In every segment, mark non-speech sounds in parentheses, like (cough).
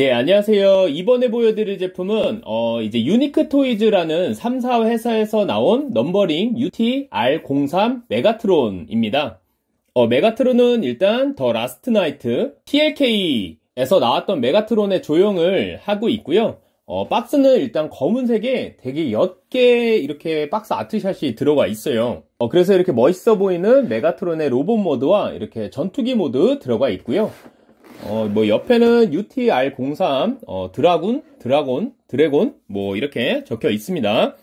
예, 안녕하세요. 이번에 보여드릴 제품은 어, 이제 유니크 토이즈라는 3, 4 회사에서 나온 넘버링 UTR03 메가트론입니다. 어, 메가트론은 일단 더 라스트 나이트 TLK에서 나왔던 메가트론의 조형을 하고 있고요. 어, 박스는 일단 검은색에 되게 옅게 이렇게 박스 아트샷이 들어가 있어요. 어, 그래서 이렇게 멋있어 보이는 메가트론의 로봇 모드와 이렇게 전투기 모드 들어가 있고요. 어, 뭐 옆에는 UTR03, 어, 드라군, 드라곤, 드래곤, 뭐 이렇게 적혀 있습니다.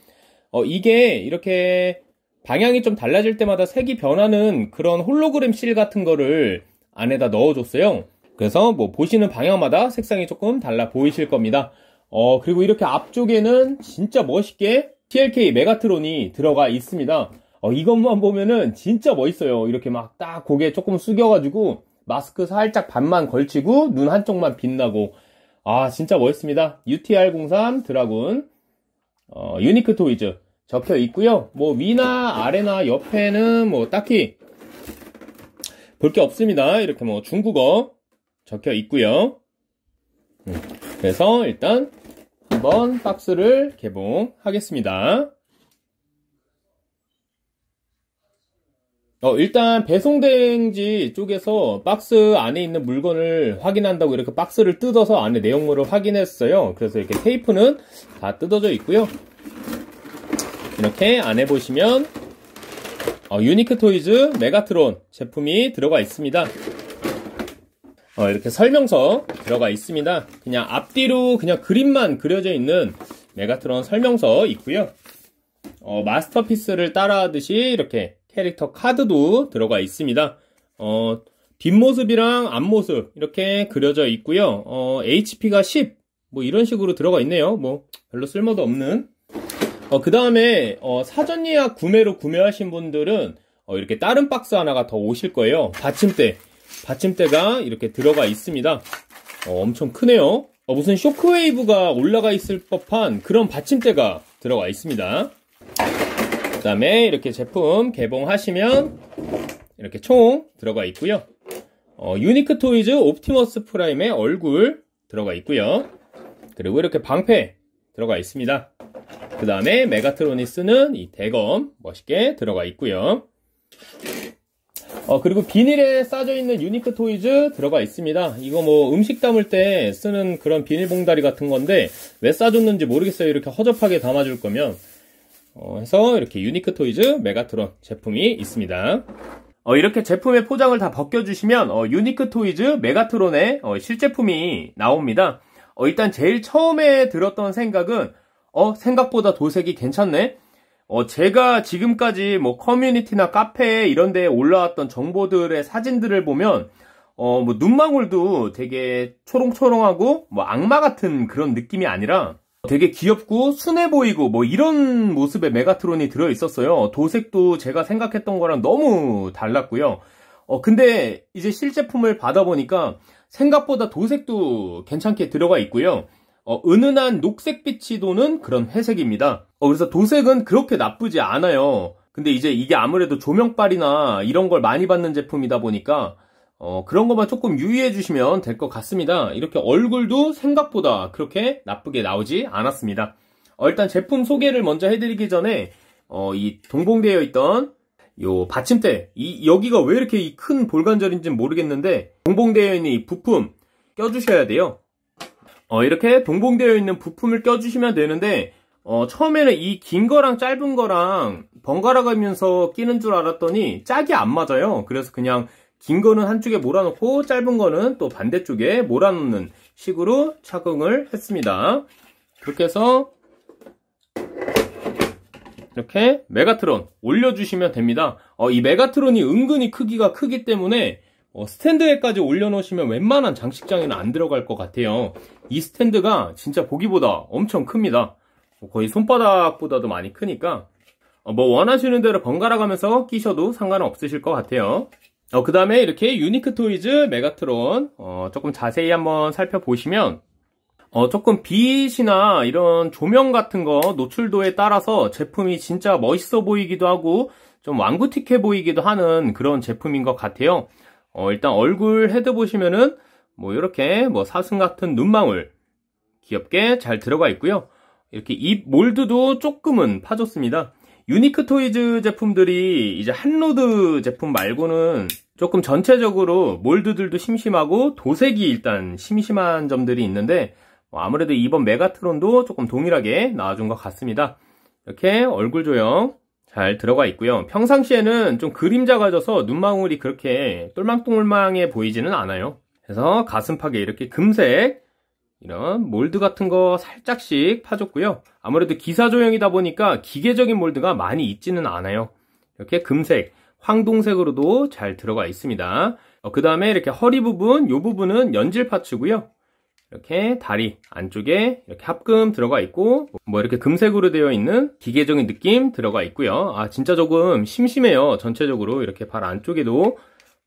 어, 이게 이렇게 방향이 좀 달라질 때마다 색이 변하는 그런 홀로그램 실 같은 거를 안에다 넣어줬어요. 그래서 뭐 보시는 방향마다 색상이 조금 달라 보이실 겁니다. 어, 그리고 이렇게 앞쪽에는 진짜 멋있게 TLK 메가트론이 들어가 있습니다. 어, 이것만 보면은 진짜 멋있어요. 이렇게 막 딱 고개 조금 숙여가지고 마스크 살짝 반만 걸치고 눈 한쪽만 빛나고 아 진짜 멋있습니다. UTR03 드라군 어, 유니크 토이즈 적혀 있고요. 뭐 위나 아래나 옆에는 뭐 딱히 볼 게 없습니다. 이렇게 뭐 중국어 적혀 있고요. 음, 그래서 일단 한번 박스를 개봉하겠습니다. 어, 일단 배송대행지 쪽에서 박스 안에 있는 물건을 확인한다고 이렇게 박스를 뜯어서 안에 내용물을 확인했어요. 그래서 이렇게 테이프는 다 뜯어져 있고요. 이렇게 안에 보시면 어, 유니크 토이즈 메가트론 제품이 들어가 있습니다. 어, 이렇게 설명서 들어가 있습니다. 그냥 앞뒤로 그냥 그림만 그려져 있는 메가트론 설명서 있고요. 어, 마스터피스를 따라하듯이 이렇게 캐릭터 카드도 들어가 있습니다. 어, 뒷모습이랑 앞모습 이렇게 그려져 있고요. 어, HP가 10, 뭐 이런 식으로 들어가 있네요. 뭐 별로 쓸모도 없는. 어, 그 다음에 어, 사전 예약 구매로 구매하신 분들은 어, 이렇게 다른 박스 하나가 더 오실 거예요. 받침대, 받침대가 이렇게 들어가 있습니다. 어, 엄청 크네요. 어, 무슨 쇼크웨이브가 올라가 있을 법한 그런 받침대가 들어가 있습니다. 다음에 이렇게 제품 개봉하시면 이렇게 총 들어가 있고요. 어, 유니크 토이즈 옵티머스 프라임의 얼굴 들어가 있고요. 그리고 이렇게 방패 들어가 있습니다. 그 다음에 메가트론이 쓰는 이 대검 멋있게 들어가 있고요. 어, 그리고 비닐에 싸져 있는 유니크 토이즈 들어가 있습니다. 이거 뭐 음식 담을 때 쓰는 그런 비닐봉다리 같은 건데 왜 싸줬는지 모르겠어요. 이렇게 허접하게 담아줄 거면 어, 해서 이렇게 유니크 토이즈 메가트론 제품이 있습니다. 어, 이렇게 제품의 포장을 다 벗겨주시면 어, 유니크 토이즈 메가트론의 어, 실제품이 나옵니다. 어, 일단 제일 처음에 들었던 생각은 어, 생각보다 도색이 괜찮네. 제가 지금까지 뭐 커뮤니티나 카페 이런 데 올라왔던 정보들의 사진들을 보면 뭐 눈망울도 되게 초롱초롱하고 뭐 악마 같은 그런 느낌이 아니라 되게 귀엽고 순해 보이고 뭐 이런 모습의 메가트론이 들어있었어요. 도색도 제가 생각했던 거랑 너무 달랐고요. 어, 근데 이제 실제품을 받아보니까 생각보다 도색도 괜찮게 들어가 있고요. 어, 은은한 녹색빛이 도는 그런 회색입니다. 어, 그래서 도색은 그렇게 나쁘지 않아요. 근데 이제 이게 아무래도 조명빨이나 이런 걸 많이 받는 제품이다 보니까 어, 그런 것만 조금 유의해 주시면 될 것 같습니다. 이렇게 얼굴도 생각보다 그렇게 나쁘게 나오지 않았습니다. 어, 일단 제품 소개를 먼저 해드리기 전에 어, 이 동봉되어 있던 요 받침대 이 여기가 왜 이렇게 큰볼관절인지 모르겠는데 동봉되어 있는 이 부품 껴주셔야 돼요. 어, 이렇게 동봉되어 있는 부품을 껴주시면 되는데 어, 처음에는 이 긴 거랑 짧은 거랑 번갈아 가면서 끼는 줄 알았더니 짝이 안 맞아요. 그래서 그냥 긴 거는 한쪽에 몰아넣고 짧은 거는 또 반대쪽에 몰아넣는 식으로 착용을 했습니다. 그렇게 해서 이렇게 메가트론 올려주시면 됩니다. 어, 이 메가트론이 은근히 크기가 크기 때문에 어, 스탠드에까지 올려놓으시면 웬만한 장식장에는 안 들어갈 것 같아요. 이 스탠드가 진짜 보기보다 엄청 큽니다. 뭐 거의 손바닥보다도 많이 크니까 어, 뭐 원하시는 대로 번갈아 가면서 끼셔도 상관 없으실 것 같아요. 어, 그 다음에 이렇게 유니크 토이즈 메가트론 어, 조금 자세히 한번 살펴보시면 어, 조금 빛이나 이런 조명 같은 거 노출도에 따라서 제품이 진짜 멋있어 보이기도 하고 좀 완구틱해 보이기도 하는 그런 제품인 것 같아요. 어, 일단 얼굴 헤드 보시면은 뭐 이렇게 뭐 사슴 같은 눈망울 귀엽게 잘 들어가 있고요. 이렇게 입 몰드도 조금은 파줬습니다. 유니크 토이즈 제품들이 이제 한로드 제품 말고는 조금 전체적으로 몰드들도 심심하고 도색이 일단 심심한 점들이 있는데 뭐 아무래도 이번 메가트론도 조금 동일하게 나와준 것 같습니다. 이렇게 얼굴 조형 잘 들어가 있고요. 평상시에는 좀 그림자가 져서 눈망울이 그렇게 똘망똘망해 보이지는 않아요. 그래서 가슴팍에 이렇게 금색 이런 몰드 같은 거 살짝씩 파줬고요. 아무래도 기사 조형이다 보니까 기계적인 몰드가 많이 있지는 않아요. 이렇게 금색, 황동색으로도 잘 들어가 있습니다. 어, 그 다음에 이렇게 허리 부분, 이 부분은 연질 파츠고요. 이렇게 다리 안쪽에 이렇게 합금 들어가 있고 뭐 이렇게 금색으로 되어 있는 기계적인 느낌 들어가 있고요. 아 진짜 조금 심심해요. 전체적으로 이렇게 발 안쪽에도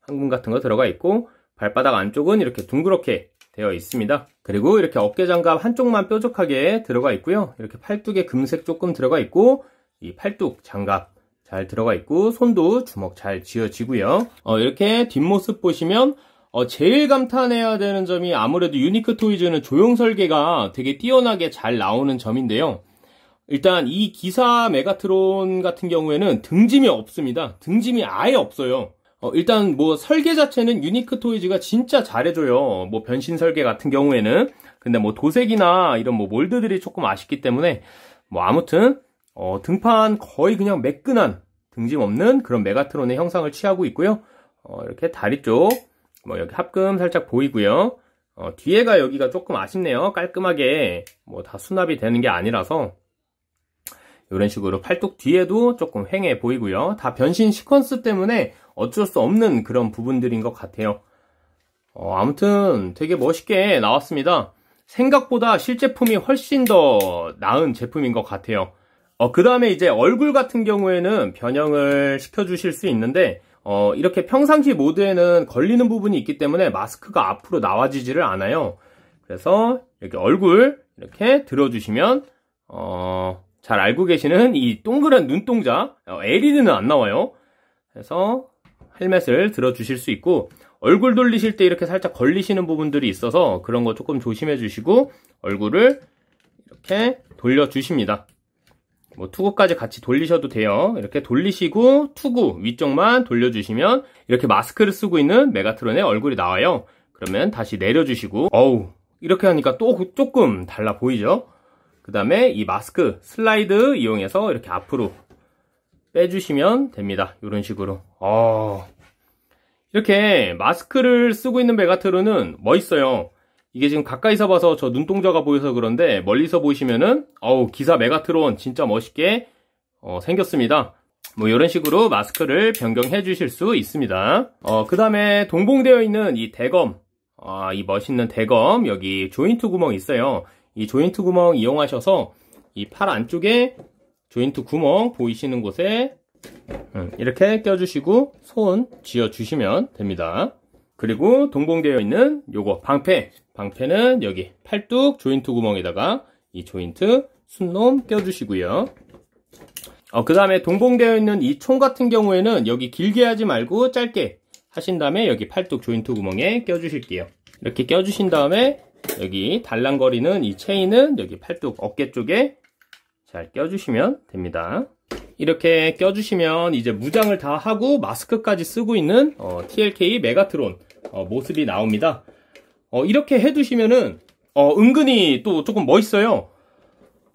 황금 같은 거 들어가 있고 발바닥 안쪽은 이렇게 둥그렇게 되어 있습니다. 그리고 이렇게 어깨 장갑 한쪽만 뾰족하게 들어가 있고요. 이렇게 팔뚝에 금색 조금 들어가 있고 이 팔뚝 장갑 잘 들어가 있고 손도 주먹 잘 쥐어지고요. 어, 이렇게 뒷모습 보시면 어, 제일 감탄해야 되는 점이 아무래도 유니크 토이즈는 조형 설계가 되게 뛰어나게 잘 나오는 점인데요. 일단 이 기사 메가트론 같은 경우에는 등짐이 없습니다. 등짐이 아예 없어요. 어, 일단 뭐 설계 자체는 유니크 토이즈가 진짜 잘해줘요. 뭐 변신 설계 같은 경우에는. 근데 뭐 도색이나 이런 뭐 몰드들이 조금 아쉽기 때문에 뭐 아무튼 어, 등판 거의 그냥 매끈한 등짐 없는 그런 메가트론의 형상을 취하고 있고요. 어, 이렇게 다리 쪽, 뭐 여기 합금 살짝 보이고요. 어, 뒤에가 여기가 조금 아쉽네요. 깔끔하게 뭐 다 수납이 되는 게 아니라서 이런 식으로 팔뚝 뒤에도 조금 횡해 보이고요. 다 변신 시퀀스 때문에 어쩔 수 없는 그런 부분들인 것 같아요. 어, 아무튼 되게 멋있게 나왔습니다. 생각보다 실제품이 훨씬 더 나은 제품인 것 같아요. 어, 그 다음에 이제 얼굴 같은 경우에는 변형을 시켜주실 수 있는데 어, 이렇게 평상시 모드에는 걸리는 부분이 있기 때문에 마스크가 앞으로 나와지지를 않아요. 그래서 이렇게 얼굴 이렇게 들어주시면 어, 잘 알고 계시는 이 동그란 눈동자 어, LED는 안 나와요. 그래서 헬멧을 들어주실 수 있고 얼굴 돌리실 때 이렇게 살짝 걸리시는 부분들이 있어서 그런 거 조금 조심해 주시고 얼굴을 이렇게 돌려주십니다. 뭐 투구까지 같이 돌리셔도 돼요. 이렇게 돌리시고 투구 위쪽만 돌려주시면 이렇게 마스크를 쓰고 있는 메가트론의 얼굴이 나와요. 그러면 다시 내려주시고 어우 이렇게 하니까 또 조금 달라 보이죠? 그 다음에 이 마스크 슬라이드 이용해서 이렇게 앞으로 빼주시면 됩니다. 이런 식으로 어, 이렇게 마스크를 쓰고 있는 메가트론은 멋있어요. 이게 지금 가까이서 봐서 저 눈동자가 보여서 그런데 멀리서 보시면은 어우 기사 메가트론 진짜 멋있게 어, 생겼습니다. 뭐 이런 식으로 마스크를 변경해 주실 수 있습니다. 어, 그 다음에 동봉되어 있는 이 대검, 아, 이 멋있는 대검 여기 조인트 구멍 있어요. 이 조인트 구멍 이용하셔서 이 팔 안쪽에 조인트 구멍 보이시는 곳에 음, 이렇게 껴주시고 손 쥐어주시면 됩니다. 그리고 동봉되어 있는 요거 방패 방패는 여기 팔뚝 조인트 구멍에다가 이 조인트 순놈 껴주시고요. 어, 그 다음에 동봉되어 있는 이 총 같은 경우에는 여기 길게 하지 말고 짧게 하신 다음에 여기 팔뚝 조인트 구멍에 껴주실게요. 이렇게 껴주신 다음에 여기 달랑거리는 이 체인은 여기 팔뚝 어깨 쪽에 잘 껴주시면 됩니다. 이렇게 껴주시면 이제 무장을 다 하고 마스크까지 쓰고 있는 어, TLK 메가트론 어, 모습이 나옵니다. 어, 이렇게 해두시면은 어, 은근히 또 조금 멋있어요.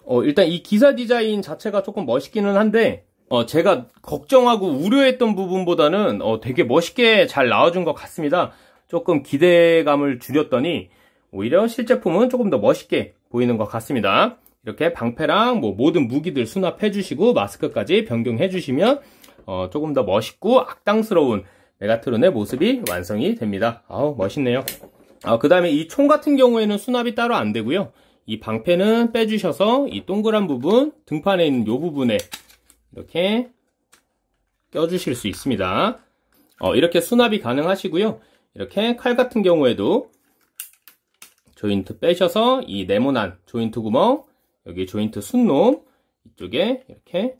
어, 일단 이 기사 디자인 자체가 조금 멋있기는 한데 어, 제가 걱정하고 우려했던 부분보다는 되게 멋있게 잘 나와준 것 같습니다. 조금 기대감을 줄였더니 오히려 실제품은 조금 더 멋있게 보이는 것 같습니다. 이렇게 방패랑 뭐 모든 무기들 수납해 주시고 마스크까지 변경해 주시면 어, 조금 더 멋있고 악당스러운 메가트론의 모습이 완성이 됩니다. 아우 멋있네요. 아, 그 다음에 이 총 같은 경우에는 수납이 따로 안 되고요. 이 방패는 빼주셔서 이 동그란 부분 등판에 있는 이 부분에 이렇게 껴주실 수 있습니다. 어, 이렇게 수납이 가능하시고요. 이렇게 칼 같은 경우에도 조인트 빼셔서 이 네모난 조인트 구멍 여기 조인트 순놈 이쪽에 이렇게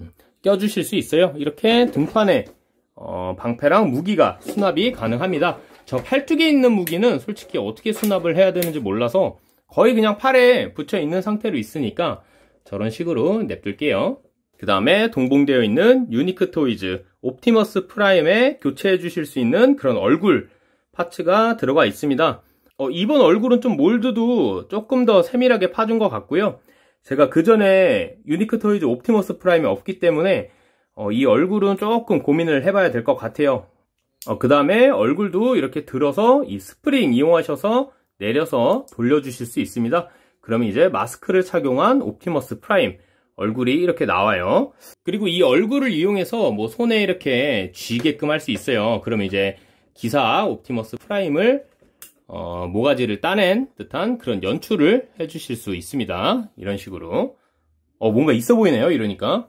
음, 껴주실 수 있어요. 이렇게 등판에 어, 방패랑 무기가 수납이 가능합니다. 저 팔뚝에 있는 무기는 솔직히 어떻게 수납을 해야 되는지 몰라서 거의 그냥 팔에 붙여 있는 상태로 있으니까 저런 식으로 냅둘게요. 그 다음에 동봉되어 있는 유니크 토이즈 옵티머스 프라임에 교체해 주실 수 있는 그런 얼굴 파츠가 들어가 있습니다. 어, 이번 얼굴은 좀 몰드도 조금 더 세밀하게 파준 것 같고요. 제가 그 전에 유니크 토이즈 옵티머스 프라임이 없기 때문에 어, 이 얼굴은 조금 고민을 해봐야 될 것 같아요. 어, 그 다음에 얼굴도 이렇게 들어서 이 스프링 이용하셔서 내려서 돌려주실 수 있습니다. 그러면 이제 마스크를 착용한 옵티머스 프라임 얼굴이 이렇게 나와요. 그리고 이 얼굴을 이용해서 뭐 손에 이렇게 쥐게끔 할 수 있어요. 그럼 이제 기사 옵티머스 프라임을 어, 모가지를 따낸 듯한 그런 연출을 해주실 수 있습니다. 이런 식으로 어, 뭔가 있어 보이네요. 이러니까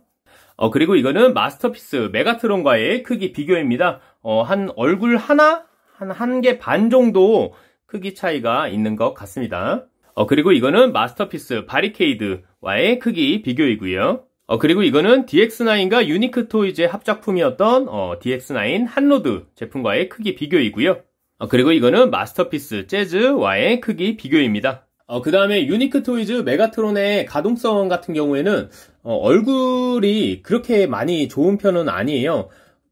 어, 그리고 이거는 마스터피스 메가트론과의 크기 비교입니다. 어, 한 얼굴 하나 한 한 개 반 정도 크기 차이가 있는 것 같습니다. 어, 그리고 이거는 마스터피스 바리케이드와의 크기 비교이고요. 어, 그리고 이거는 DX9과 유니크 토이즈의 합작품이었던 어, DX9 한로드 제품과의 크기 비교이고요. 어, 그리고 이거는 마스터피스 재즈와의 크기 비교입니다. 어, 그 다음에 유니크 토이즈 메가트론의 가동성 같은 경우에는 어, 얼굴이 그렇게 많이 좋은 편은 아니에요.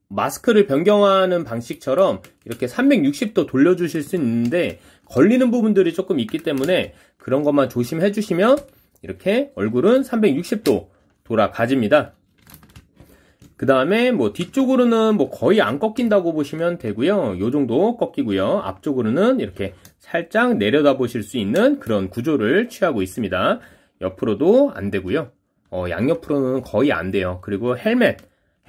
마스크를 변경하는 방식처럼 이렇게 360도 돌려주실 수 있는데 걸리는 부분들이 조금 있기 때문에 그런 것만 조심해 주시면 이렇게 얼굴은 360도 돌아가집니다. 그 다음에 뭐 뒤쪽으로는 뭐 거의 안 꺾인다고 보시면 되고요. 요 정도 꺾이고요. 앞쪽으로는 이렇게 살짝 내려다 보실 수 있는 그런 구조를 취하고 있습니다. 옆으로도 안 되고요. 어, 양옆으로는 거의 안 돼요. 그리고 헬멧,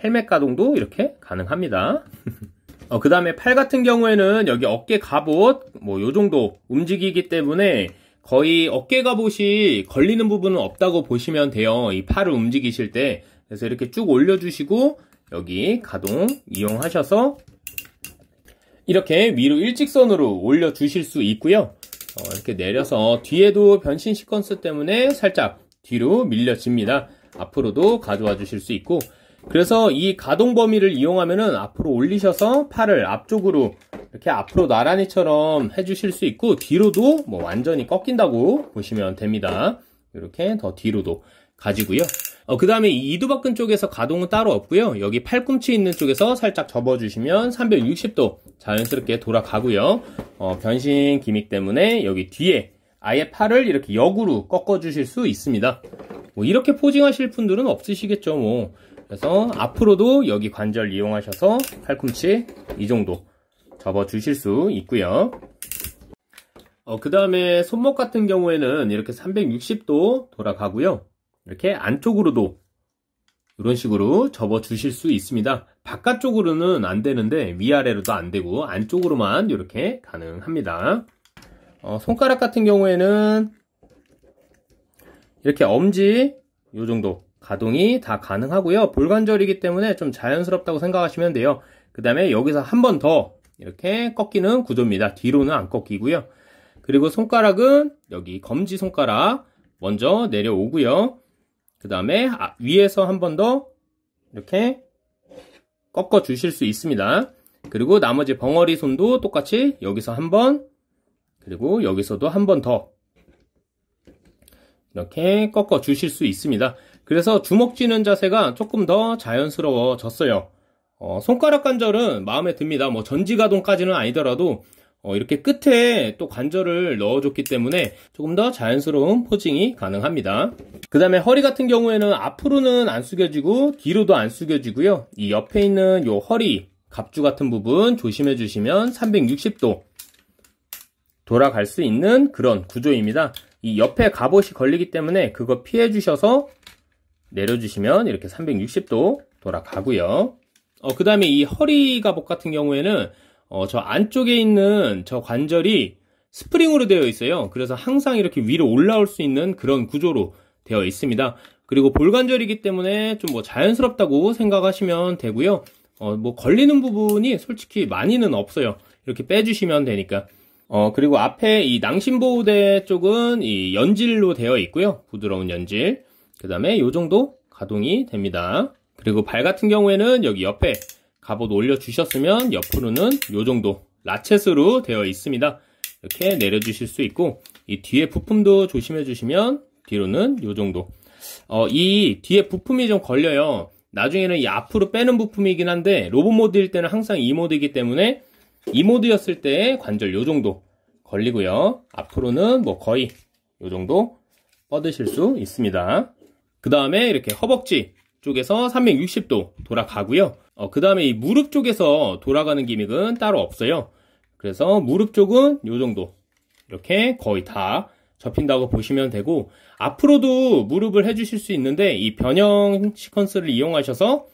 헬멧 가동도 이렇게 가능합니다. (laughs) 어, 그 다음에 팔 같은 경우에는 여기 어깨 갑옷 뭐 요 정도 움직이기 때문에 거의 어깨 갑옷이 걸리는 부분은 없다고 보시면 돼요. 이 팔을 움직이실 때 그래서 이렇게 쭉 올려주시고 여기 가동 이용하셔서 이렇게 위로 일직선으로 올려주실 수 있고요. 어, 이렇게 내려서 뒤에도 변신 시퀀스 때문에 살짝 뒤로 밀려집니다. 앞으로도 가져와 주실 수 있고 그래서 이 가동 범위를 이용하면은 앞으로 올리셔서 팔을 앞쪽으로 이렇게 앞으로 나란히처럼 해주실 수 있고 뒤로도 뭐 완전히 꺾인다고 보시면 됩니다. 이렇게 더 뒤로도 가지고요. 어, 그 다음에 이두박근 쪽에서 가동은 따로 없고요. 여기 팔꿈치 있는 쪽에서 살짝 접어주시면 360도 자연스럽게 돌아가고요. 어, 변신 기믹 때문에 여기 뒤에 아예 팔을 이렇게 역으로 꺾어주실 수 있습니다. 뭐 이렇게 포징하실 분들은 없으시겠죠. 뭐 그래서 앞으로도 여기 관절 이용하셔서 팔꿈치 이 정도 접어주실 수 있고요. 어, 그 다음에 손목 같은 경우에는 이렇게 360도 돌아가고요. 이렇게 안쪽으로도 이런 식으로 접어 주실 수 있습니다. 바깥쪽으로는 안 되는데 위아래로도 안 되고 안쪽으로만 이렇게 가능합니다. 어, 손가락 같은 경우에는 이렇게 엄지 이 정도 가동이 다 가능하고요. 볼관절이기 때문에 좀 자연스럽다고 생각하시면 돼요. 그 다음에 여기서 한 번 더 이렇게 꺾이는 구조입니다. 뒤로는 안 꺾이고요. 그리고 손가락은 여기 검지 손가락 먼저 내려오고요. 그 다음에 아, 위에서 한 번 더 이렇게 꺾어 주실 수 있습니다. 그리고 나머지 벙어리 손도 똑같이 여기서 한 번, 그리고 여기서도 한 번 더. 이렇게 꺾어 주실 수 있습니다. 그래서 주먹 쥐는 자세가 조금 더 자연스러워졌어요. 어, 손가락 관절은 마음에 듭니다. 뭐 전지가동까지는 아니더라도 어, 이렇게 끝에 또 관절을 넣어줬기 때문에 조금 더 자연스러운 포징이 가능합니다. 그 다음에 허리 같은 경우에는 앞으로는 안 숙여지고 뒤로도 안 숙여지고요. 이 옆에 있는 요 허리 갑주 같은 부분 조심해 주시면 360도 돌아갈 수 있는 그런 구조입니다. 이 옆에 갑옷이 걸리기 때문에 그거 피해 주셔서 내려주시면 이렇게 360도 돌아가고요. 어, 그 다음에 이 허리 갑옷 같은 경우에는 어, 저 안쪽에 있는 저 관절이 스프링으로 되어 있어요. 그래서 항상 이렇게 위로 올라올 수 있는 그런 구조로 되어 있습니다. 그리고 볼관절이기 때문에 좀 뭐 자연스럽다고 생각하시면 되고요. 어, 뭐 걸리는 부분이 솔직히 많이는 없어요. 이렇게 빼주시면 되니까. 어, 그리고 앞에 이 낭심보호대 쪽은 이 연질로 되어 있고요. 부드러운 연질. 그 다음에 이 정도 가동이 됩니다. 그리고 발 같은 경우에는 여기 옆에 갑옷 올려주셨으면 옆으로는 이 정도 라쳇으로 되어 있습니다. 이렇게 내려주실 수 있고 이 뒤에 부품도 조심해 주시면 뒤로는 이 정도 어, 이 뒤에 부품이 좀 걸려요. 나중에는 이 앞으로 빼는 부품이긴 한데 로봇 모드일 때는 항상 이 모드이기 때문에 이 모드였을 때 관절 이 정도 걸리고요. 앞으로는 뭐 거의 이 정도 뻗으실 수 있습니다. 그 다음에 이렇게 허벅지 쪽에서 360도 돌아가고요. 어, 그 다음에 이 무릎 쪽에서 돌아가는 기믹은 따로 없어요. 그래서 무릎 쪽은 이 정도 이렇게 거의 다 접힌다고 보시면 되고 앞으로도 무릎을 해주실 수 있는데 이 변형 시퀀스를 이용하셔서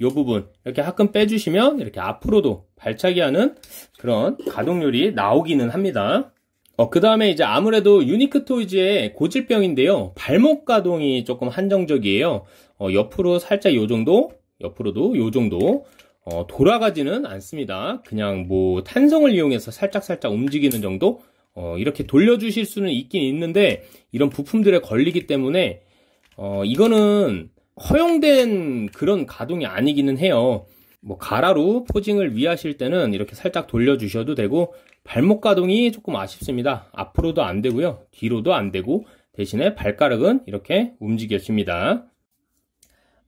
이 부분 이렇게 합끔 빼주시면 이렇게 앞으로도 발차기 하는 그런 가동률이 나오기는 합니다. 어, 그 다음에 이제 아무래도 유니크 토이즈의 고질병인데요. 발목 가동이 조금 한정적이에요. 어, 옆으로 살짝 요 정도, 옆으로도 요 정도 어, 돌아가지는 않습니다. 그냥 뭐 탄성을 이용해서 살짝 살짝 움직이는 정도 어, 이렇게 돌려주실 수는 있긴 있는데 이런 부품들에 걸리기 때문에 어, 이거는 허용된 그런 가동이 아니기는 해요. 뭐 가라로 포징을 위하실 때는 이렇게 살짝 돌려주셔도 되고 발목 가동이 조금 아쉽습니다. 앞으로도 안 되고요. 뒤로도 안 되고 대신에 발가락은 이렇게 움직여집니다.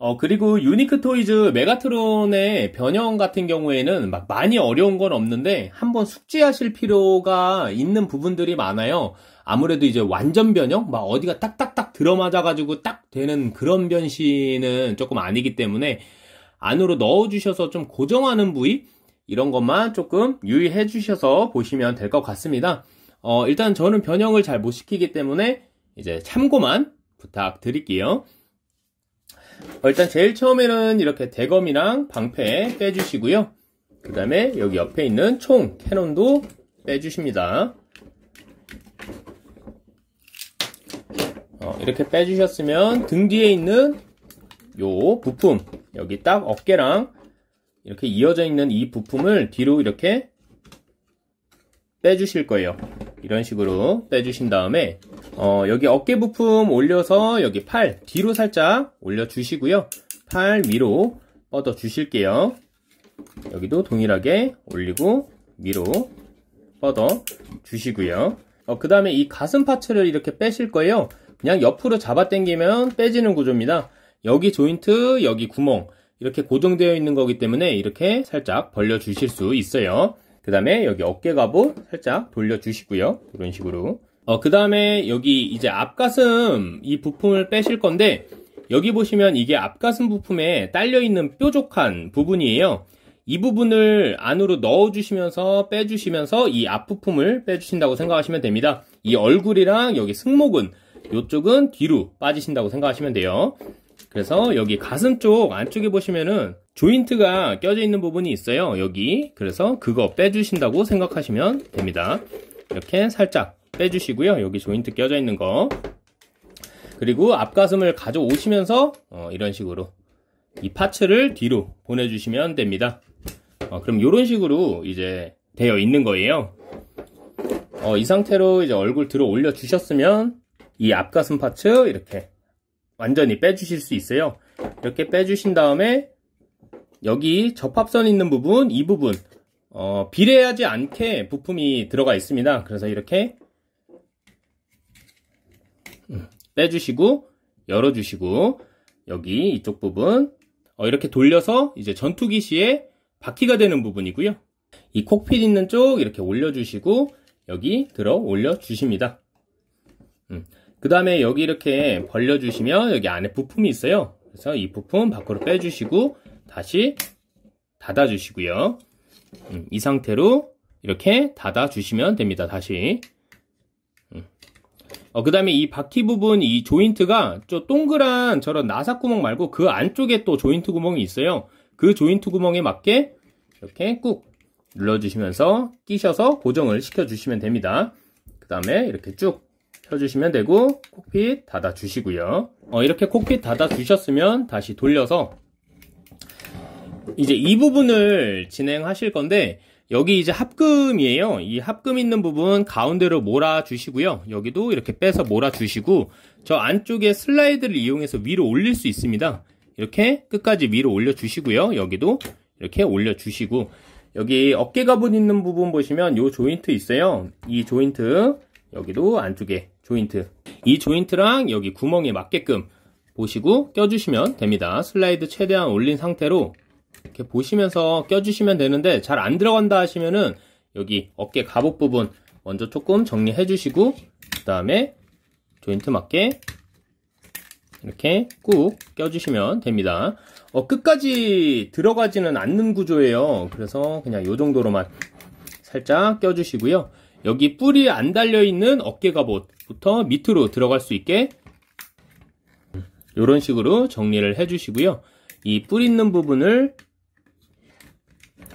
어, 그리고 유니크 토이즈 메가트론의 변형 같은 경우에는 막 많이 어려운 건 없는데 한번 숙지하실 필요가 있는 부분들이 많아요. 아무래도 이제 완전 변형? 막 어디가 딱딱딱 들어맞아가지고 딱 되는 그런 변신은 조금 아니기 때문에 안으로 넣어주셔서 좀 고정하는 부위? 이런 것만 조금 유의해 주셔서 보시면 될 것 같습니다. 어, 일단 저는 변형을 잘 못 시키기 때문에 이제 참고만 부탁드릴게요. 어, 일단 제일 처음에는 이렇게 대검이랑 방패 빼주시고요. 그 다음에 여기 옆에 있는 총, 캐논도 빼주십니다. 어, 이렇게 빼주셨으면 등 뒤에 있는 요 부품, 여기 딱 어깨랑 이렇게 이어져 있는 이 부품을 뒤로 이렇게 빼주실 거예요. 이런 식으로 빼주신 다음에 어, 여기 어깨 부품 올려서 여기 팔 뒤로 살짝 올려주시고요. 팔 위로 뻗어 주실게요. 여기도 동일하게 올리고 위로 뻗어 주시고요. 어, 그 다음에 이 가슴 파츠를 이렇게 빼실 거예요. 그냥 옆으로 잡아당기면 빼지는 구조입니다. 여기 조인트, 여기 구멍 이렇게 고정되어 있는 거기 때문에 이렇게 살짝 벌려주실 수 있어요. 그 다음에 여기 어깨 가보 살짝 돌려주시고요. 이런 식으로. 어, 그 다음에 여기 이제 앞가슴 이 부품을 빼실 건데 여기 보시면 이게 앞가슴 부품에 딸려있는 뾰족한 부분이에요. 이 부분을 안으로 넣어주시면서 빼주시면서 이 앞부품을 빼주신다고 생각하시면 됩니다. 이 얼굴이랑 여기 승모근 이쪽은 뒤로 빠지신다고 생각하시면 돼요. 그래서 여기 가슴 쪽 안쪽에 보시면은 조인트가 껴져 있는 부분이 있어요. 여기. 그래서 그거 빼주신다고 생각하시면 됩니다. 이렇게 살짝 빼주시고요. 여기 조인트 껴져 있는 거. 그리고 앞가슴을 가져오시면서 어, 이런 식으로 이 파츠를 뒤로 보내주시면 됩니다. 어, 그럼 이런 식으로 이제 되어 있는 거예요. 어, 이 상태로 이제 얼굴 들어 올려 주셨으면 이 앞가슴 파츠 이렇게 완전히 빼주실 수 있어요. 이렇게 빼주신 다음에 여기 접합선 있는 부분, 이 부분 어, 비례하지 않게 부품이 들어가 있습니다. 그래서 이렇게 음, 빼주시고 열어주시고 여기 이쪽 부분 어, 이렇게 돌려서 이제 전투기 시에 바퀴가 되는 부분이고요. 이 콕핏 있는 쪽 이렇게 올려주시고 여기 들어 올려주십니다. 음. 그 다음에 여기 이렇게 벌려주시면 여기 안에 부품이 있어요. 그래서 이 부품 밖으로 빼주시고 다시 닫아주시고요. 음, 이 상태로 이렇게 닫아주시면 됩니다. 다시. 음. 어, 그 다음에 이 바퀴 부분 이 조인트가 저 동그란 저런 나사 구멍 말고 그 안쪽에 또 조인트 구멍이 있어요. 그 조인트 구멍에 맞게 이렇게 꾹 눌러주시면서 끼셔서 고정을 시켜주시면 됩니다. 그 다음에 이렇게 쭉 펴주시면 되고 콕핏 닫아주시고요. 어, 이렇게 콕핏 닫아주셨으면 다시 돌려서 이제 이 부분을 진행하실 건데 여기 이제 합금이에요. 이 합금 있는 부분 가운데로 몰아주시고요. 여기도 이렇게 빼서 몰아주시고 저 안쪽에 슬라이드를 이용해서 위로 올릴 수 있습니다. 이렇게 끝까지 위로 올려주시고요. 여기도 이렇게 올려주시고 여기 어깨 가분 있는 부분 보시면 이 조인트 있어요. 이 조인트 여기도 안쪽에 조인트 이 조인트랑 여기 구멍에 맞게끔 보시고 껴주시면 됩니다 슬라이드 최대한 올린 상태로 이렇게 보시면서 껴주시면 되는데 잘 안 들어간다 하시면은 여기 어깨 갑옷 부분 먼저 조금 정리해 주시고 그 다음에 조인트 맞게 이렇게 꾹 껴주시면 됩니다 어, 끝까지 들어가지는 않는 구조예요 그래서 그냥 이 정도로만 살짝 껴주시고요 여기 뿔이 안 달려있는 어깨가부터 밑으로 들어갈 수 있게 이런 식으로 정리를 해주시고요. 이 뿔 있는 부분을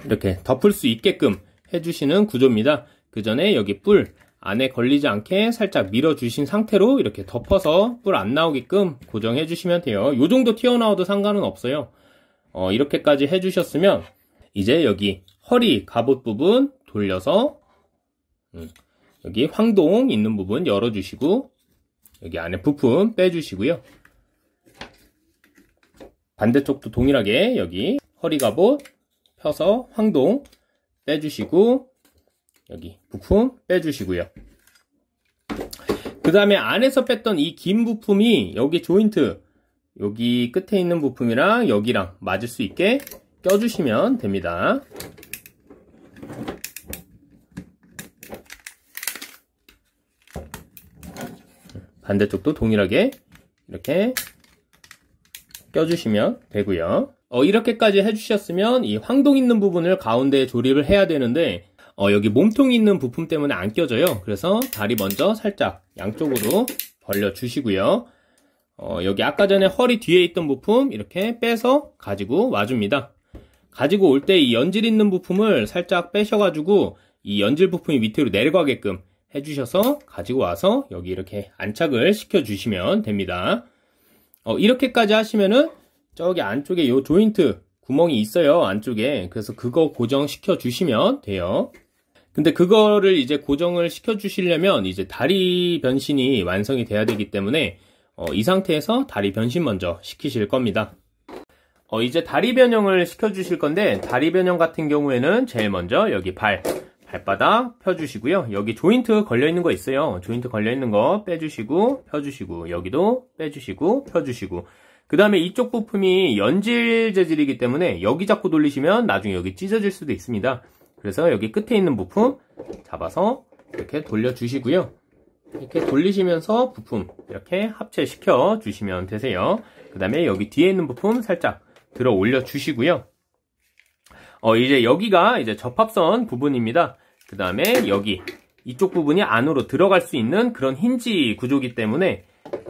이렇게 덮을 수 있게끔 해주시는 구조입니다. 그 전에 여기 뿔 안에 걸리지 않게 살짝 밀어주신 상태로 이렇게 덮어서 뿔 안 나오게끔 고정해 주시면 돼요. 이 정도 튀어나와도 상관은 없어요. 어, 이렇게까지 해주셨으면 이제 여기 허리 갑옷 부분 돌려서 음. 여기 황동 있는 부분 열어주시고 여기 안에 부품 빼주시고요. 반대쪽도 동일하게 여기 허리 갑옷 펴서 황동 빼주시고 여기 부품 빼주시고요. 그 다음에 안에서 뺐던 이 긴 부품이 여기 조인트 여기 끝에 있는 부품이랑 여기랑 맞을 수 있게 껴주시면 됩니다. 반대쪽도 동일하게 이렇게 껴주시면 되고요. 어, 이렇게까지 해주셨으면 이 황동 있는 부분을 가운데 조립을 해야 되는데 어, 여기 몸통 있는 부품 때문에 안 껴져요. 그래서 다리 먼저 살짝 양쪽으로 벌려주시고요. 어, 여기 아까 전에 허리 뒤에 있던 부품 이렇게 빼서 가지고 와줍니다. 가지고 올 때 이 연질 있는 부품을 살짝 빼셔가지고 이 연질 부품이 밑으로 내려가게끔 해주셔서 가지고 와서 여기 이렇게 안착을 시켜주시면 됩니다. 어, 이렇게까지 하시면은 저기 안쪽에 요 조인트 구멍이 있어요. 안쪽에. 그래서 그거 고정시켜 주시면 돼요. 근데 그거를 이제 고정을 시켜 주시려면 이제 다리 변신이 완성이 돼야 되기 때문에 어, 이 상태에서 다리 변신 먼저 시키실 겁니다. 어, 이제 다리 변형을 시켜 주실 건데 다리 변형 같은 경우에는 제일 먼저 여기 발 발바닥 펴주시고요. 여기 조인트 걸려있는 거 있어요. 조인트 걸려있는 거 빼주시고 펴주시고 여기도 빼주시고 펴주시고 그 다음에 이쪽 부품이 연질 재질이기 때문에 여기 잡고 돌리시면 나중에 여기 찢어질 수도 있습니다. 그래서 여기 끝에 있는 부품 잡아서 이렇게 돌려주시고요. 이렇게 돌리시면서 부품 이렇게 합체시켜 주시면 되세요. 그 다음에 여기 뒤에 있는 부품 살짝 들어 올려 주시고요. 어, 이제 여기가 이제 접합선 부분입니다. 그 다음에 여기 이쪽 부분이 안으로 들어갈 수 있는 그런 힌지 구조기 때문에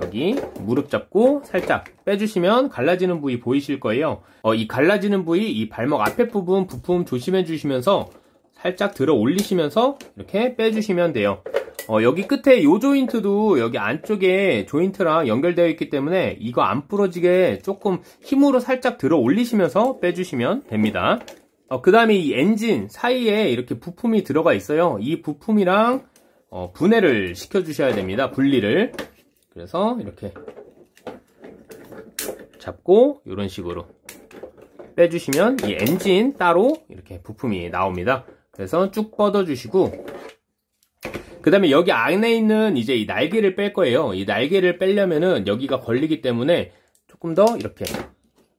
여기 무릎 잡고 살짝 빼주시면 갈라지는 부위 보이실 거예요. 어, 이 갈라지는 부위, 이 발목 앞에 부분 부품 조심해 주시면서 살짝 들어 올리시면서 이렇게 빼주시면 돼요. 어, 여기 끝에 요 조인트도 여기 안쪽에 조인트랑 연결되어 있기 때문에 이거 안 부러지게 조금 힘으로 살짝 들어 올리시면서 빼주시면 됩니다. 어, 그 다음에 이 엔진 사이에 이렇게 부품이 들어가 있어요. 이 부품이랑 어, 분해를 시켜주셔야 됩니다. 분리를. 그래서 이렇게 잡고 이런 식으로 빼주시면 이 엔진 따로 이렇게 부품이 나옵니다. 그래서 쭉 뻗어주시고 그 다음에 여기 안에 있는 이제 이 날개를 뺄 거예요. 이 날개를 빼려면은 여기가 걸리기 때문에 조금 더 이렇게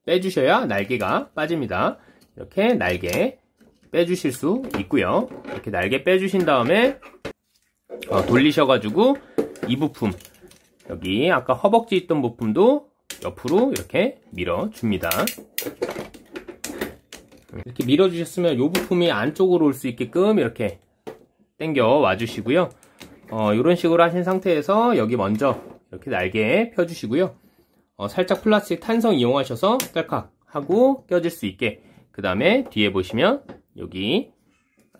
빼주셔야 날개가 빠집니다. 이렇게 날개 빼주실 수 있고요. 이렇게 날개 빼주신 다음에 어, 돌리셔가지고 이 부품 여기 아까 허벅지 있던 부품도 옆으로 이렇게 밀어줍니다. 이렇게 밀어주셨으면 이 부품이 안쪽으로 올 수 있게끔 이렇게 당겨 와주시고요. 어, 이런 식으로 하신 상태에서 여기 먼저 이렇게 날개 펴주시고요. 어, 살짝 플라스틱 탄성 이용하셔서 딸칵 하고 껴질 수 있게 그 다음에 뒤에 보시면 여기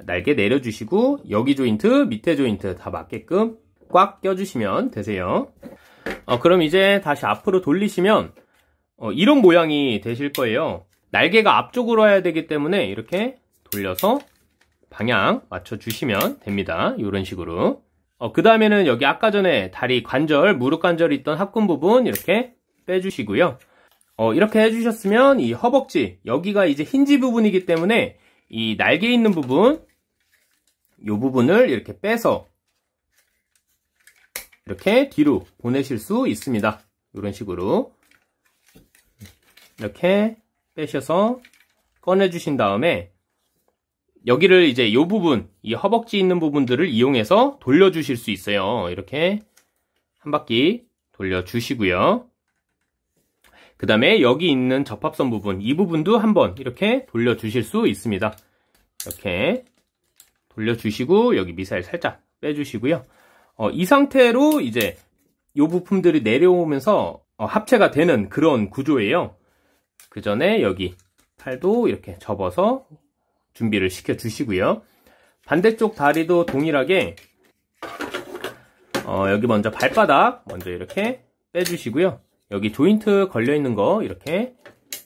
날개 내려주시고 여기 조인트 밑에 조인트 다 맞게끔 꽉 껴주시면 되세요 어, 그럼 이제 다시 앞으로 돌리시면 어, 이런 모양이 되실 거예요 날개가 앞쪽으로 와야 되기 때문에 이렇게 돌려서 방향 맞춰주시면 됩니다 이런 식으로 어, 그 다음에는 여기 아까 전에 다리 관절 무릎 관절이 있던 합금 부분 이렇게 빼주시고요 어, 이렇게 해주셨으면 이 허벅지 여기가 이제 힌지 부분이기 때문에 이 날개 있는 부분 이 부분을 이렇게 빼서 이렇게 뒤로 보내실 수 있습니다. 이런 식으로 이렇게 빼셔서 꺼내주신 다음에 여기를 이제 이 부분, 이 허벅지 있는 부분들을 이용해서 돌려주실 수 있어요. 이렇게 한 바퀴 돌려주시고요. 그 다음에 여기 있는 접합선 부분 이 부분도 한번 이렇게 돌려주실 수 있습니다. 이렇게 돌려주시고 여기 미사일 살짝 빼주시고요. 어, 이 상태로 이제 이 부품들이 내려오면서 어, 합체가 되는 그런 구조예요. 그 전에 여기 팔도 이렇게 접어서 준비를 시켜주시고요. 반대쪽 다리도 동일하게 어, 여기 먼저 발바닥 먼저 이렇게 빼주시고요. 여기 조인트 걸려있는 거 이렇게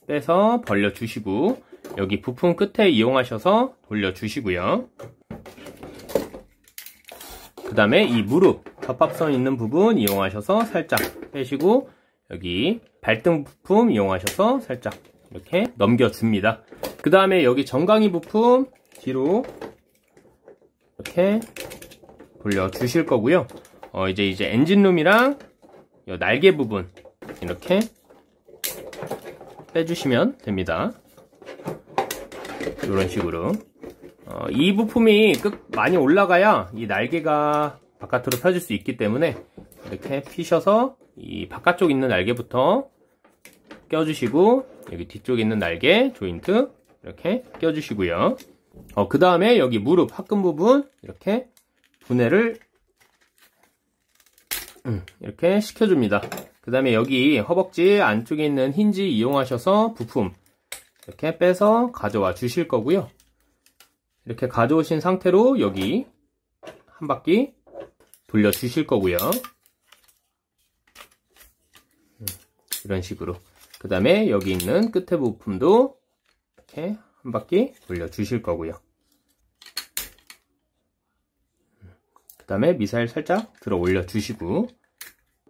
빼서 벌려주시고 여기 부품 끝에 이용하셔서 돌려주시고요. 그 다음에 이 무릎 접합선 있는 부분 이용하셔서 살짝 빼시고 여기 발등 부품 이용하셔서 살짝 이렇게 넘겨줍니다. 그 다음에 여기 정강이 부품 뒤로 이렇게 돌려주실 거고요. 어 이제 이제 엔진룸이랑 날개 부분 이렇게 빼주시면 됩니다. 이런 식으로 어, 이 부품이 끝 많이 올라가야 이 날개가 바깥으로 펴질 수 있기 때문에 이렇게 피셔서 이 바깥쪽 있는 날개부터 껴주시고 여기 뒤쪽에 있는 날개 조인트 이렇게 껴주시고요. 어, 그 다음에 여기 무릎 합금 부분 이렇게 분해를 이렇게 식혀줍니다. 그 다음에 여기 허벅지 안쪽에 있는 힌지 이용하셔서 부품 이렇게 빼서 가져와 주실 거고요. 이렇게 가져오신 상태로 여기 한 바퀴 돌려주실 거고요. 이런 식으로 그 다음에 여기 있는 끝에 부품도 이렇게 한 바퀴 돌려주실 거고요. 그 다음에 미사일 살짝 들어 올려 주시고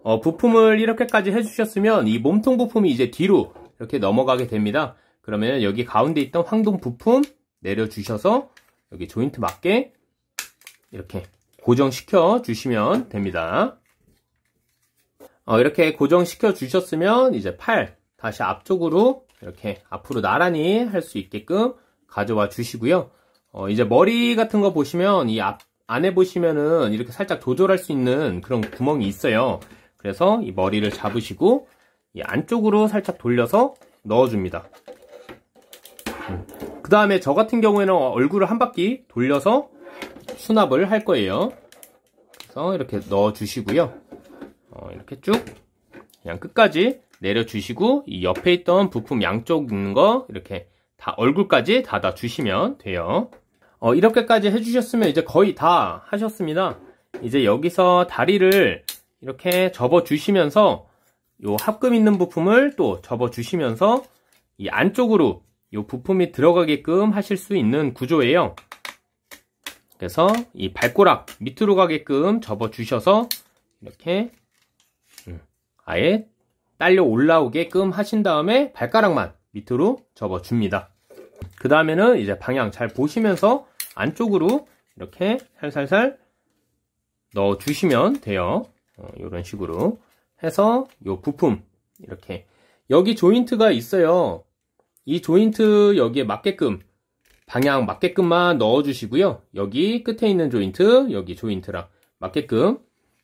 어, 부품을 이렇게까지 해주셨으면 이 몸통 부품이 이제 뒤로 이렇게 넘어가게 됩니다. 그러면 여기 가운데 있던 황동 부품 내려주셔서 여기 조인트 맞게 이렇게 고정시켜 주시면 됩니다. 어, 이렇게 고정시켜 주셨으면 이제 팔 다시 앞쪽으로 이렇게 앞으로 나란히 할 수 있게끔 가져와 주시고요. 어, 이제 머리 같은 거 보시면 이앞 안에 보시면은 이렇게 살짝 조절할 수 있는 그런 구멍이 있어요. 그래서 이 머리를 잡으시고 이 안쪽으로 살짝 돌려서 넣어줍니다. 그 다음에 저 같은 경우에는 얼굴을 한 바퀴 돌려서 수납을 할 거예요. 그래서 이렇게 넣어주시고요. 어, 이렇게 쭉 그냥 끝까지 내려주시고 이 옆에 있던 부품 양쪽 있는 거 이렇게 다 얼굴까지 닫아주시면 돼요. 어, 이렇게까지 해주셨으면 이제 거의 다 하셨습니다. 이제 여기서 다리를 이렇게 접어주시면서 요 합금 있는 부품을 또 접어주시면서 이 안쪽으로 요 부품이 들어가게끔 하실 수 있는 구조예요. 그래서 이 발꼬락 밑으로 가게끔 접어주셔서 이렇게 음, 아예 딸려 올라오게끔 하신 다음에 발가락만 밑으로 접어줍니다. 그 다음에는 이제 방향 잘 보시면서 안쪽으로 이렇게 살살살 넣어주시면 돼요. 이런 어, 식으로 해서 이 부품 이렇게 여기 조인트가 있어요. 이 조인트 여기에 맞게끔 방향 맞게끔만 넣어주시고요. 여기 끝에 있는 조인트, 여기 조인트랑 맞게끔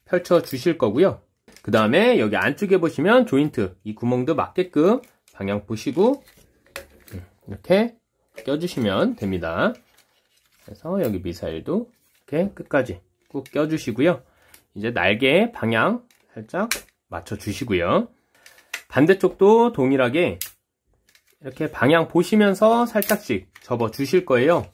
펼쳐주실 거고요. 그 다음에 여기 안쪽에 보시면 조인트, 이 구멍도 맞게끔 방향 보시고 음, 이렇게 껴주시면 됩니다. 그래서 여기 미사일도 이렇게 끝까지 꾹 껴주시고요. 이제 날개 방향 살짝 맞춰주시고요. 반대쪽도 동일하게 이렇게 방향 보시면서 살짝씩 접어 주실 거예요.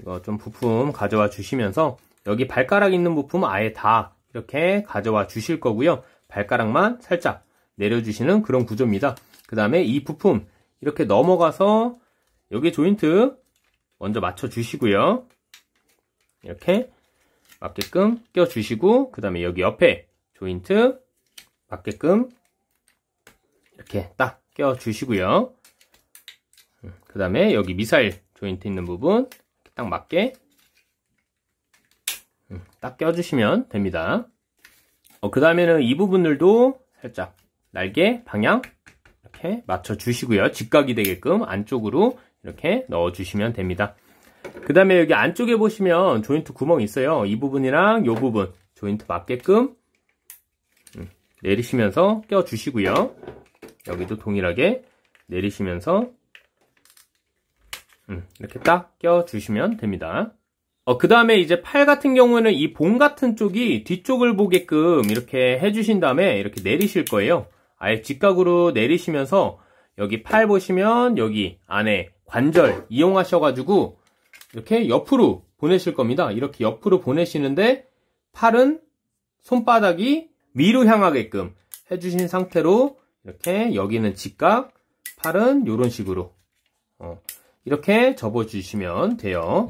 이거 좀 부품 가져와 주시면서 여기 발가락 있는 부품 아예 다 이렇게 가져와 주실 거고요. 발가락만 살짝 내려주시는 그런 구조입니다. 그 다음에 이 부품 이렇게 넘어가서 여기 조인트 먼저 맞춰주시고요. 이렇게 맞게끔 껴주시고 그 다음에 여기 옆에 조인트 맞게끔 이렇게 딱 껴주시고요. 음, 그 다음에 여기 미사일 조인트 있는 부분 딱 맞게 음, 딱 껴주시면 됩니다. 어, 그 다음에는 이 부분들도 살짝 날개 방향 이렇게 맞춰주시고요. 직각이 되게끔 안쪽으로 이렇게 넣어주시면 됩니다. 그 다음에 여기 안쪽에 보시면 조인트 구멍이 있어요. 이 부분이랑 이 부분 조인트 맞게끔 음, 내리시면서 껴주시고요. 여기도 동일하게 내리시면서 음, 이렇게 딱 껴주시면 됩니다. 어, 그 다음에 이제 팔 같은 경우는 이 봉 같은 쪽이 뒤쪽을 보게끔 이렇게 해주신 다음에 이렇게 내리실 거예요. 아예 직각으로 내리시면서 여기 팔 보시면 여기 안에 관절 이용하셔가지고 이렇게 옆으로 보내실 겁니다. 이렇게 옆으로 보내시는데 팔은 손바닥이 위로 향하게끔 해주신 상태로 이렇게 여기는 직각, 팔은 이런 식으로 어, 이렇게 접어주시면 돼요.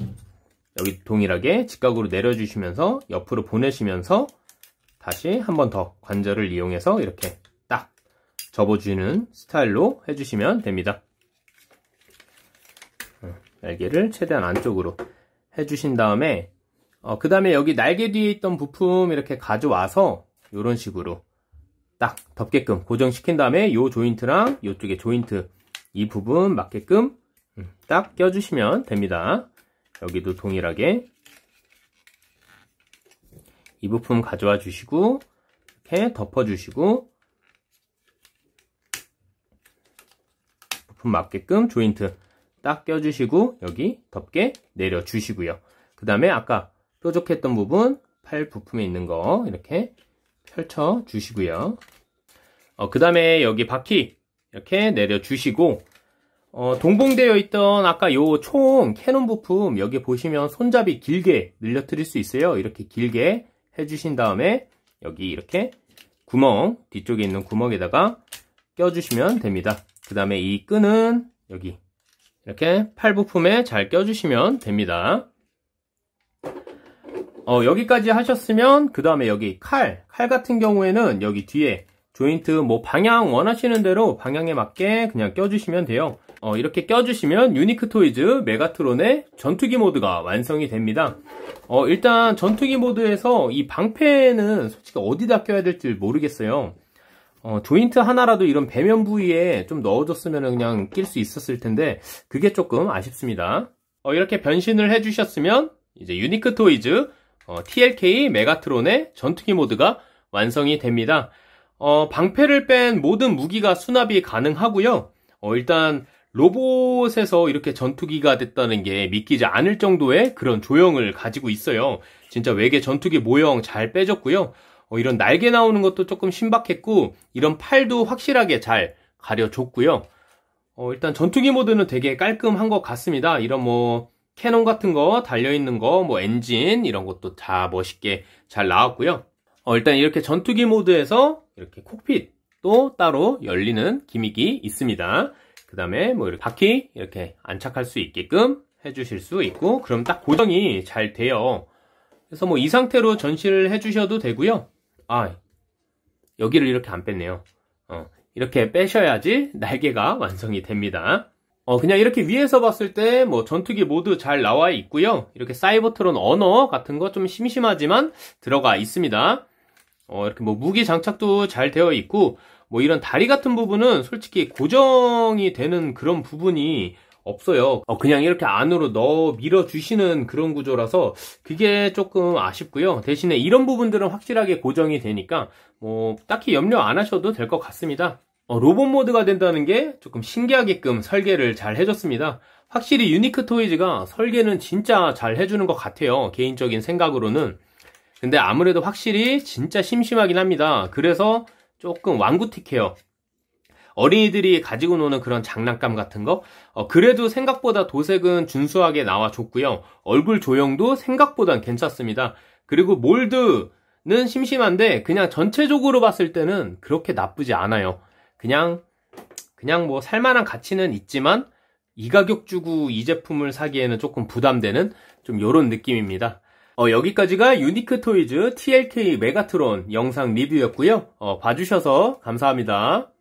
여기 동일하게 직각으로 내려주시면서 옆으로 보내시면서 다시 한 번 더 관절을 이용해서 이렇게 딱 접어주는 스타일로 해주시면 됩니다. 날개를 최대한 안쪽으로 해주신 다음에 어, 그 다음에 여기 날개 뒤에 있던 부품 이렇게 가져와서 이런 식으로 딱 덮게끔 고정시킨 다음에 이 조인트랑 이쪽에 조인트 이 부분 맞게끔 음, 딱 껴주시면 됩니다. 여기도 동일하게 이 부품 가져와 주시고 이렇게 덮어 주시고 부품 맞게끔 조인트 딱 껴주시고 여기 덮개 내려주시고요. 그 다음에 아까 뾰족했던 부분 팔 부품에 있는 거 이렇게 펼쳐 주시고요. 어, 그 다음에 여기 바퀴 이렇게 내려주시고 어, 동봉되어 있던 아까 요 총 캐논 부품 여기 보시면 손잡이 길게 늘려드릴수 있어요. 이렇게 길게 해주신 다음에 여기 이렇게 구멍 뒤쪽에 있는 구멍에다가 껴주시면 됩니다. 그 다음에 이 끈은 여기 이렇게 팔 부품에 잘 껴주시면 됩니다. 어, 여기까지 하셨으면 그 다음에 여기 칼, 칼 같은 경우에는 여기 뒤에 조인트 뭐 방향 원하시는 대로 방향에 맞게 그냥 껴주시면 돼요. 어, 이렇게 껴주시면 유니크 토이즈 메가트론의 전투기 모드가 완성이 됩니다. 어, 일단 전투기 모드에서 이 방패는 솔직히 어디다 껴야 될지 모르겠어요. 어, 조인트 하나라도 이런 배면 부위에 좀 넣어줬으면 그냥 낄 수 있었을 텐데 그게 조금 아쉽습니다. 어, 이렇게 변신을 해주셨으면 이제 유니크 토이즈 어, TLK 메가트론의 전투기 모드가 완성이 됩니다. 어, 방패를 뺀 모든 무기가 수납이 가능하고요. 어, 일단 로봇에서 이렇게 전투기가 됐다는 게 믿기지 않을 정도의 그런 조형을 가지고 있어요. 진짜 외계 전투기 모형 잘 빼줬고요. 어, 이런 날개 나오는 것도 조금 신박했고 이런 팔도 확실하게 잘 가려줬고요. 어, 일단 전투기 모드는 되게 깔끔한 것 같습니다. 이런 뭐 캐논 같은 거 달려있는 거, 뭐 엔진 이런 것도 다 멋있게 잘 나왔고요. 어, 일단 이렇게 전투기 모드에서 이렇게 콕핏또 따로 열리는 기믹이 있습니다. 그 다음에 뭐 이렇게 바퀴 이렇게 안착할 수 있게끔 해주실 수 있고 그럼 딱 고정이 잘 돼요. 그래서 뭐 이 상태로 전시를 해주셔도 되고요. I 아, 여기를 이렇게 안 뺐네요. 어, 이렇게 빼셔야지 날개가 완성이 됩니다. 어, 그냥 이렇게 위에서 봤을 때 뭐 전투기 모두 잘 나와 있고요. 이렇게 사이버트론 언어 같은 거 좀 심심하지만 들어가 있습니다. 어, 이렇게 뭐 무기 장착도 잘 되어 있고 뭐 이런 다리 같은 부분은 솔직히 고정이 되는 그런 부분이 없어요. 어, 그냥 이렇게 안으로 넣어 밀어주시는 그런 구조라서 그게 조금 아쉽고요. 대신에 이런 부분들은 확실하게 고정이 되니까 뭐 딱히 염려 안 하셔도 될 것 같습니다. 어, 로봇 모드가 된다는 게 조금 신기하게끔 설계를 잘 해줬습니다. 확실히 유니크 토이즈가 설계는 진짜 잘 해주는 것 같아요. 개인적인 생각으로는. 근데 아무래도 확실히 진짜 심심하긴 합니다. 그래서 조금 완구틱해요. 어린이들이 가지고 노는 그런 장난감 같은 거 어, 그래도 생각보다 도색은 준수하게 나와줬고요. 얼굴 조형도 생각보단 괜찮습니다. 그리고 몰드는 심심한데 그냥 전체적으로 봤을 때는 그렇게 나쁘지 않아요. 그냥 그냥 뭐 살만한 가치는 있지만 이 가격 주고 이 제품을 사기에는 조금 부담되는 좀 요런 느낌입니다. 어, 여기까지가 유니크 토이즈 TLK 메가트론 영상 리뷰였고요. 어, 봐주셔서 감사합니다.